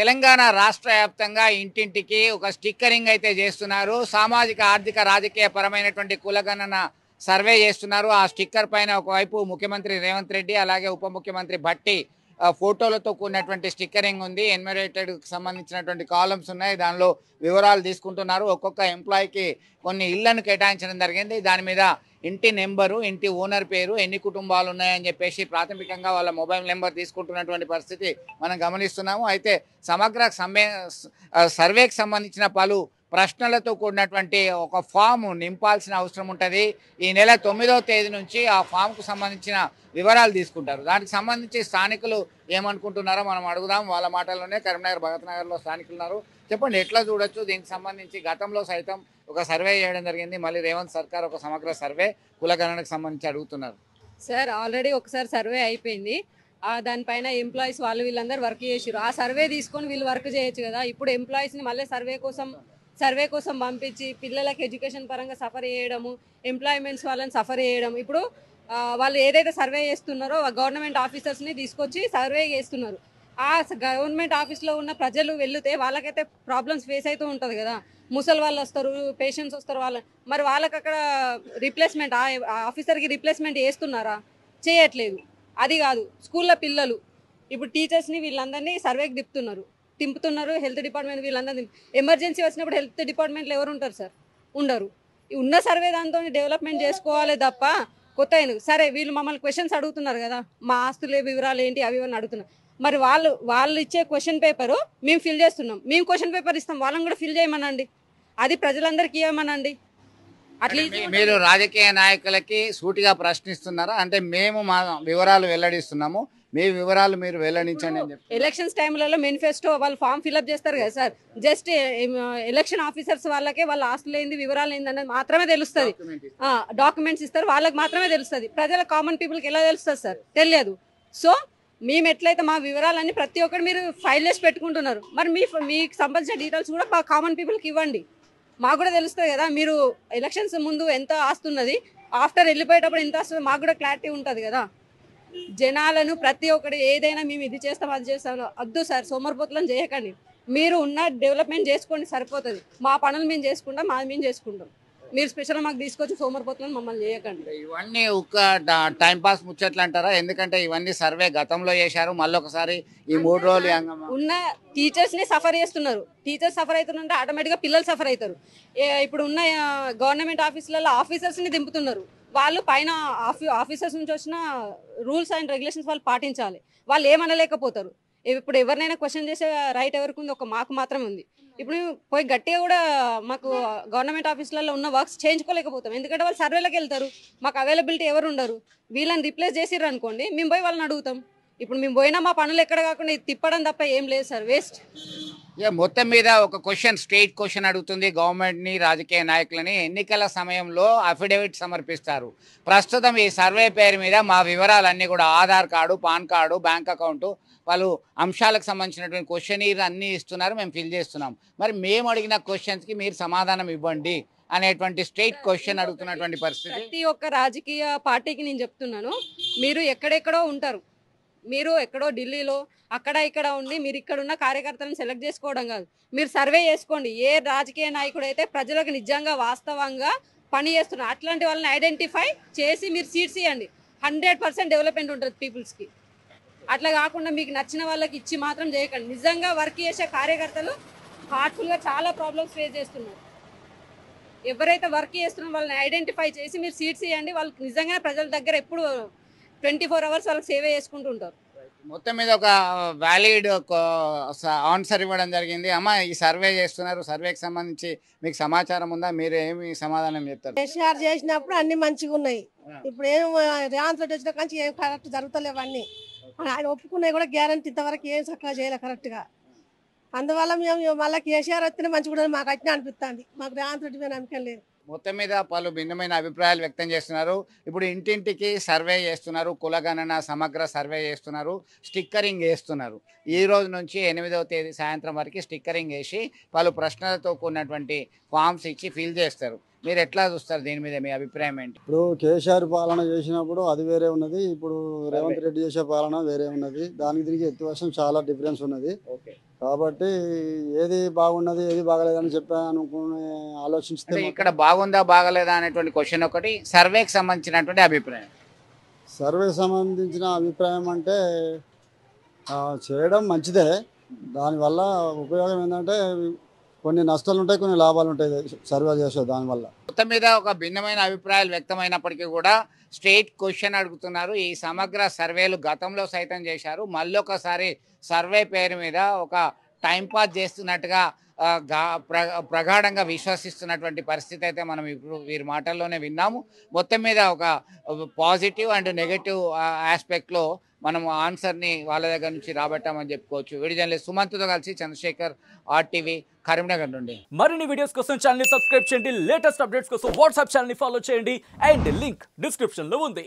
తెలంగాణ రాష్ట్ర వ్యాప్తంగా ఇంటింటికి ఒక స్టిక్కరింగ్ అయితే చేస్తున్నారు సామాజిక ఆర్థిక రాజకీయ పరమైనటువంటి కులగణన సర్వే చేస్తున్నారు ఆ స్టిక్కర్ పైన ఒకవైపు ముఖ్యమంత్రి రేవంత్ రెడ్డి అలాగే ఉప ముఖ్యమంత్రి భట్టి ఫోటోలతో కూడినటువంటి స్టిక్కరింగ్ ఉంది ఎన్మరేటెడ్ సంబంధించినటువంటి కాలమ్స్ ఉన్నాయి దానిలో వివరాలు తీసుకుంటున్నారు ఒక్కొక్క ఎంప్లాయీకి కొన్ని ఇళ్లను కేటాయించడం జరిగింది దాని మీద ఇంటి నెంబరు ఇంటి ఓనర్ పేరు ఎన్ని కుటుంబాలు ఉన్నాయని చెప్పేసి ప్రాథమికంగా వాళ్ళ మొబైల్ నెంబర్ తీసుకుంటున్నటువంటి పరిస్థితి మనం గమనిస్తున్నాము అయితే సమగ్ర సమ్మే సర్వేకి సంబంధించిన పలు ప్రశ్నలతో కూడినటువంటి ఒక ఫామ్ నింపాల్సిన అవసరం ఉంటుంది ఈ నెల తొమ్మిదవ తేదీ నుంచి ఆ ఫామ్కు సంబంధించిన వివరాలు తీసుకుంటారు దానికి సంబంధించి స్థానికులు ఏమనుకుంటున్నారో మనం అడుగుదాం వాళ్ళ మాటల్లోనే కరీంనగర్ భగత్ నగర్లో స్థానికులు ఉన్నారు చెప్పండి ఎట్లా చూడొచ్చు దీనికి సంబంధించి గతంలో సైతం ఒక సర్వే చేయడం జరిగింది మళ్ళీ రేవంత్ సర్కార్ ఒక సమగ్ర సర్వే కులగణనకు సంబంధించి అడుగుతున్నారు సార్ ఆల్రెడీ ఒకసారి సర్వే అయిపోయింది దానిపైన ఎంప్లాయీస్ వాళ్ళు వీళ్ళందరూ వర్క్ చేసారు ఆ సర్వే తీసుకొని వీళ్ళు వర్క్ చేయొచ్చు కదా ఇప్పుడు ఎంప్లాయీస్ని మళ్ళీ సర్వే కోసం సర్వే కోసం పంపించి పిల్లలకి ఎడ్యుకేషన్ పరంగా సఫర్ చేయడము ఎంప్లాయ్మెంట్స్ వాళ్ళని సఫర్ చేయడం ఇప్పుడు వాళ్ళు ఏదైతే సర్వే చేస్తున్నారో గవర్నమెంట్ ఆఫీసర్స్ని తీసుకొచ్చి సర్వే చేస్తున్నారు ఆ గవర్నమెంట్ ఆఫీస్లో ఉన్న ప్రజలు వెళ్తే వాళ్ళకైతే ప్రాబ్లమ్స్ ఫేస్ అవుతూ ఉంటుంది కదా ముసలి వాళ్ళు వస్తారు పేషెంట్స్ వస్తారు వాళ్ళ మరి వాళ్ళకి అక్కడ రీప్లేస్మెంట్ ఆ ఆఫీసర్కి రీప్లేస్మెంట్ చేస్తున్నారా చేయట్లేదు అది కాదు స్కూల్లో పిల్లలు ఇప్పుడు టీచర్స్ని వీళ్ళందరినీ సర్వేకి దిప్తున్నారు తింపుతున్నారు హెల్త్ డిపార్ట్మెంట్ వీళ్ళందరూ ఎమర్జెన్సీ వచ్చినప్పుడు హెల్త్ డిపార్ట్మెంట్లో ఎవరు ఉంటారు సార్ ఉండరు ఉన్న సర్వే దాంతో డెవలప్మెంట్ చేసుకోవాలి తప్ప కొత్త సరే వీళ్ళు మమ్మల్ని క్వశ్చన్స్ అడుగుతున్నారు కదా మా ఏ వివరాలు ఏంటి అవి ఇవన్నీ అడుగుతున్నారు మరి వాళ్ళు వాళ్ళు ఇచ్చే క్వశ్చన్ పేపరు మేము ఫిల్ చేస్తున్నాం మేము క్వశ్చన్ పేపర్ ఇస్తాం వాళ్ళని కూడా ఫిల్ చేయమనండి అది ప్రజలందరికీ ఇవ్వమనండి అట్లీస్ట్ మీరు రాజకీయ నాయకులకి సూటిగా ప్రశ్నిస్తున్నారా అంటే మేము మా వివరాలు వెల్లడిస్తున్నాము మీ వివరాలు మీరు వెల్లడించండి అని చెప్పి ఎలక్షన్స్ టైంలలో మేనిఫెస్టో వాళ్ళు ఫామ్ ఫిల్అప్ చేస్తారు కదా సార్ జస్ట్ ఎలక్షన్ ఆఫీసర్స్ వాళ్ళకే వాళ్ళ ఆస్తులు ఏంది వివరాలు ఏందన్నది మాత్రమే తెలుస్తుంది డాక్యుమెంట్స్ ఇస్తారు వాళ్ళకి మాత్రమే తెలుస్తుంది ప్రజల కామన్ పీపుల్కి ఎలా తెలుస్తుంది సార్ తెలియదు సో మేము ఎట్లయితే మా వివరాలన్నీ ప్రతి ఒక్కరు మీరు ఫైల్ చేసి పెట్టుకుంటున్నారు మరి మీ మీకు సంబంధించిన డీటెయిల్స్ కూడా మా కామన్ పీపుల్కి ఇవ్వండి మాకు కూడా తెలుస్తుంది కదా మీరు ఎలక్షన్స్ ముందు ఎంత ఆస్తున్నది ఆఫ్టర్ వెళ్ళిపోయేటప్పుడు ఎంత ఆస్తుంది మాకు కూడా క్లారిటీ ఉంటుంది కదా జనాలను ప్రతి ఒక్కటి ఏదైనా మేము ఇది చేస్తాం అది చేస్తాం వద్దు సార్ సోమరిపోతులను చేయకండి మీరు ఉన్న డెవలప్మెంట్ చేసుకోండి సరిపోతుంది మా పనులు మేము చేసుకుంటాం మాది మేము చేసుకుంటాం మీరు స్పెషల్ మాకు తీసుకొచ్చి సోమరిపోతులను మమ్మల్ని చేయకండి ఇవన్నీ ఒక టైం పాస్ ముచ్చట్లు అంటారా ఎందుకంటే ఇవన్నీ సర్వే గతంలో చేశారు ఒకసారి ఈ మూడు రోజులు ఉన్న టీచర్స్ ని సఫర్ చేస్తున్నారు టీచర్స్ సఫర్ అవుతున్నారంటే ఆటోమేటిక్గా పిల్లలు సఫర్ అవుతారు ఇప్పుడు ఉన్న గవర్నమెంట్ ఆఫీసులలో ఆఫీసర్స్ ని దింపుతున్నారు వాళ్ళు పైన ఆఫీ ఆఫీసర్స్ నుంచి వచ్చిన రూల్స్ అండ్ రెగ్యులేషన్స్ వాళ్ళు పాటించాలి వాళ్ళు ఏమనలేకపోతారు ఇప్పుడు ఎవరినైనా క్వశ్చన్ చేసే రైట్ ఎవరికి ఉంది ఒక మాకు మాత్రమే ఉంది ఇప్పుడు పోయి గట్టిగా కూడా మాకు గవర్నమెంట్ ఆఫీసులలో ఉన్న వర్క్స్ చేయించుకోలేకపోతాం ఎందుకంటే వాళ్ళు సర్వేలకు వెళ్తారు మాకు అవైలబిలిటీ ఎవరు ఉండరు వీళ్ళని రిప్లేస్ చేసిర్రు అనుకోండి మేము పోయి వాళ్ళని అడుగుతాం ఇప్పుడు మేము పోయినా మా పనులు ఎక్కడ కాకుండా ఇది తిప్పడం తప్ప ఏం లేదు సార్ వేస్ట్ ఇక మొత్తం మీద ఒక క్వశ్చన్ స్ట్రేట్ క్వశ్చన్ అడుగుతుంది గవర్నమెంట్ని రాజకీయ నాయకులని ఎన్నికల సమయంలో అఫిడవిట్ సమర్పిస్తారు ప్రస్తుతం ఈ సర్వే పేరు మీద మా వివరాలన్నీ కూడా Aadhaar card PAN card bank account వాళ్ళు అంశాలకు సంబంధించినటువంటి క్వశ్చనీర్ అన్నీ ఇస్తున్నారు మేము ఫిల్ చేస్తున్నాం మరి మేము అడిగిన క్వశ్చన్స్కి మీరు సమాధానం ఇవ్వండి అనేటువంటి స్ట్రైట్ క్వశ్చన్ అడుగుతున్నటువంటి పరిస్థితి ప్రతి ఒక్క రాజకీయ పార్టీకి నేను చెప్తున్నాను మీరు ఎక్కడెక్కడో ఉంటారు మీరు ఎక్కడో ఢిల్లీలో అక్కడ ఇక్కడ ఉండి మీరు ఇక్కడ ఉన్న కార్యకర్తలను సెలెక్ట్ చేసుకోవడం కాదు మీరు సర్వే చేసుకోండి ఏ రాజకీయ నాయకుడు అయితే ప్రజలకు నిజంగా వాస్తవంగా పని చేస్తున్నారు అట్లాంటి వాళ్ళని ఐడెంటిఫై చేసి మీరు సీట్స్ ఇవ్వండి హండ్రెడ్ పర్సెంట్ డెవలప్మెంట్ ఉంటుంది పీపుల్స్కి అట్లా కాకుండా మీకు నచ్చిన వాళ్ళకి ఇచ్చి మాత్రం చేయకండి నిజంగా వర్క్ చేసే కార్యకర్తలు హార్ట్ఫుల్గా చాలా ప్రాబ్లమ్స్ ఫేస్ చేస్తున్నారు ఎవరైతే వర్క్ చేస్తున్నారో వాళ్ళని ఐడెంటిఫై చేసి మీరు సీట్స్ ఇవ్వండి వాళ్ళకి నిజంగానే ప్రజల దగ్గర ఎప్పుడు ట్వంటీ ఫోర్ అవర్స్ వాళ్ళకి సేవ్ చేసుకుంటూ ఉంటారు మొత్తం మీద ఒక వ్యాలిడ్ ఆన్సర్ ఇవ్వడం జరిగింది అమ్మ ఈ సర్వే చేస్తున్నారు సర్వేకి సంబంధించి మీకు సమాచారం ఉందా మీరు ఏమి సమాధానం చెప్తారు ఎస్ఆర్ చేసినప్పుడు అన్ని మంచిగా ఉన్నాయి ఇప్పుడు ఏం ఆన్సర్ వచ్చిన కానీ ఏం కరెక్ట్ జరుగుతలేవు అన్ని ఆయన ఒప్పుకున్నాయి కూడా గ్యారంటీ ఇంతవరకు ఏం చక్కగా చేయలేదు కరెక్ట్గా అందువల్ల మేము మళ్ళీ కేసీఆర్ వస్తేనే మంచిగా మాకు అట్నే అనిపిస్తుంది మాకు రేవంత్ రెడ్డి మీద నమ్మకం లేదు మొత్తం మీద పలు భిన్నమైన అభిప్రాయాలు వ్యక్తం చేస్తున్నారు ఇప్పుడు ఇంటింటికి సర్వే చేస్తున్నారు కులగణన సమగ్ర సర్వే చేస్తున్నారు స్టిక్కరింగ్ వేస్తున్నారు ఈ రోజు నుంచి ఎనిమిదవ తేదీ సాయంత్రం వరకు స్టిక్కరింగ్ వేసి పలు ప్రశ్నలతో కూడినటువంటి ఫామ్స్ ఇచ్చి ఫిల్ చేస్తారు మీరు ఎట్లా చూస్తారు దీని మీద మీ అభిప్రాయం ఏంటి ఇప్పుడు కేసీఆర్ పాలన చేసినప్పుడు అది వేరే ఉన్నది ఇప్పుడు రేవంత్ రెడ్డి చేసే పాలన వేరే ఉన్నది దానికి తిరిగి ఎత్తువర్షం చాలా డిఫరెన్స్ ఉన్నది కాబట్టి ఏది బాగున్నది ఏది బాగలేదని చెప్పాను ఆలోచిస్తే ఇక్కడ బాగుందా బాగలేదా అనేటువంటి క్వశ్చన్ ఒకటి సర్వేకి సంబంధించినటువంటి అభిప్రాయం సర్వేకి సంబంధించిన అభిప్రాయం అంటే చేయడం మంచిదే దానివల్ల ఉపయోగం ఏంటంటే కొన్ని నష్టాలు ఉంటాయి కొన్ని లాభాలు ఉంటాయి సర్వే చేసే దానివల్ల మొత్తం మీద ఒక భిన్నమైన అభిప్రాయాలు వ్యక్తమైనప్పటికీ కూడా స్ట్రేట్ క్వశ్చన్ అడుగుతున్నారు ఈ సమగ్ర సర్వేలు గతంలో సైతం చేశారు మళ్ళీ ఒకసారి సర్వే పేరు మీద ఒక టైంపాస్ చేస్తున్నట్టుగా ప్రగాఢంగా విశ్వసిస్తున్నటువంటి పరిస్థితి అయితే మనం ఇప్పుడు వీరి మాటల్లోనే విన్నాము మొత్తం మీద ఒక పాజిటివ్ అండ్ నెగటివ్ ఆస్పెక్ట్లో మనం ఆన్సర్ని వాళ్ళ దగ్గర నుంచి రాబట్టామని చెప్పుకోవచ్చు వీడియోలో సుమంత్తో కలిసి చంద్రశేఖర్ ఆర్టీవీ కరీంనగర్ నుండి మరిన్ని వీడియోస్ కోసం ఛానల్ సబ్స్క్రైబ్ చేయండి లేటెస్ట్ అప్డేట్స్ కోసం వాట్సాప్ ఛానల్ని ఫాలో చేయండి అండ్ లింక్ డిస్క్రిప్షన్లో ఉంది